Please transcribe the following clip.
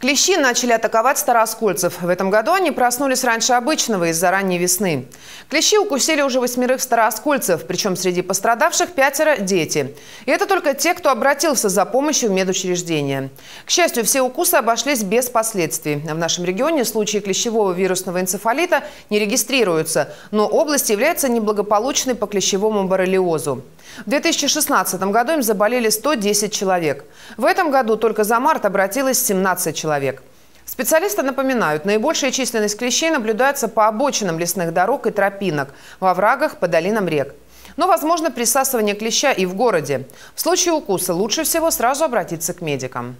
Клещи начали атаковать староскольцев. В этом году они проснулись раньше обычного из-за ранней весны. Клещи укусили уже восьмерых староскольцев, причем среди пострадавших пятеро – дети. И это только те, кто обратился за помощью в медучреждение. К счастью, все укусы обошлись без последствий. В нашем регионе случаи клещевого вирусного энцефалита не регистрируются, но область является неблагополучной по клещевому боррелиозу. В 2016 году им заболели 110 человек. В этом году только за март обратилось 17 человек. Специалисты напоминают, наибольшая численность клещей наблюдается по обочинам лесных дорог и тропинок, во врагах, по долинам рек. Но возможно присасывание клеща и в городе. В случае укуса лучше всего сразу обратиться к медикам.